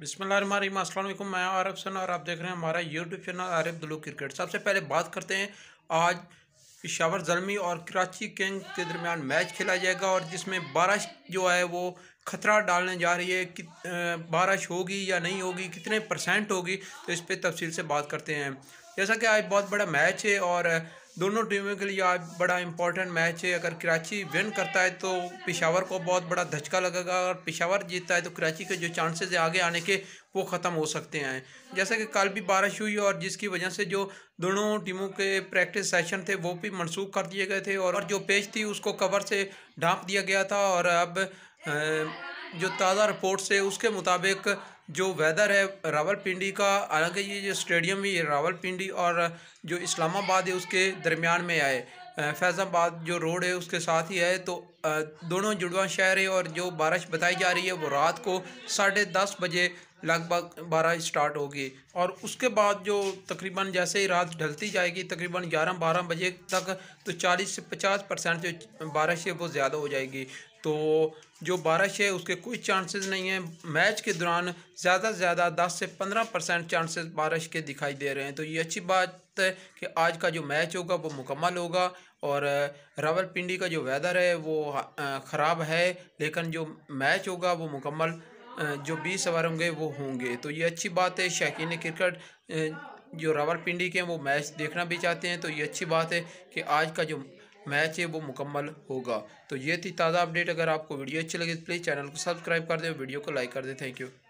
बिसमीम असल मैं आरब सन और आप देख रहे हैं हमारा यूट्यूब चैनल आरब दलू क्रिकेट सबसे पहले बात करते हैं आज पिशावर जलमी और कराची किंग के दरमियान मैच खेला जाएगा और जिसमें बारिश जो है वो खतरा डालने जा रही है कि बारिश होगी या नहीं होगी कितने परसेंट होगी तो इस पर तफसील से बात करते हैं जैसा कि आज बहुत बड़ा मैच है और दोनों टीमों के लिए आज बड़ा इंपॉर्टेंट मैच है अगर कराची विन करता है तो पिशावर को बहुत बड़ा धचका लगेगा अगर पिशावर जीतता है तो कराची के जो चांसेस है आगे आने के वो ख़त्म हो सकते हैं जैसा कि कल भी बारिश हुई और जिसकी वजह से जो दोनों टीमों के प्रैक्टिस सेशन थे वो भी मनसूख कर दिए गए थे और जो पेज थी उसको कवर से ढाँप दिया गया था और अब आ, जो ताज़ा रिपोर्ट्स है उसके मुताबिक जो वेदर है रावलपिंडी का हालांकि ये जो स्टेडियम भी है रावलपिंडी और जो इस्लामाबाद है उसके दरमियान में आए फैज़ाबाद जो रोड है उसके साथ ही आए तो दोनों जुड़वा शहर है और जो बारिश बताई जा रही है वो रात को साढ़े दस बजे लगभग बारह स्टार्ट होगी और उसके बाद जो तकरीबन जैसे ही रात ढलती जाएगी तकरीबन ग्यारह बारह बजे तक तो चालीस से पचास परसेंट जो बारिश है वो ज़्यादा हो जाएगी तो जो बारिश है उसके कोई चांसेस नहीं है मैच के दौरान ज़्यादा से ज़्यादा 10 से 15 परसेंट चांसेस बारिश के दिखाई दे रहे हैं तो ये अच्छी बात है कि आज का जो मैच होगा वो मुकम्मल होगा और रावलपिंडी का जो वेदर है वो ख़राब है लेकिन जो मैच होगा वो मुकम्मल जो बीस ओवर होंगे वो होंगे तो ये अच्छी बात है शौकीन क्रिकेट जो रावलपिंडी के हैं वो मैच देखना भी चाहते हैं तो ये अच्छी बात है कि आज का जो मैच है वो मुकम्मल होगा तो ये थी ताज़ा अपडेट अगर आपको वीडियो अच्छी लगी तो प्लीज़ चैनल को सब्सक्राइब कर दें वीडियो को लाइक कर दें थैंक यू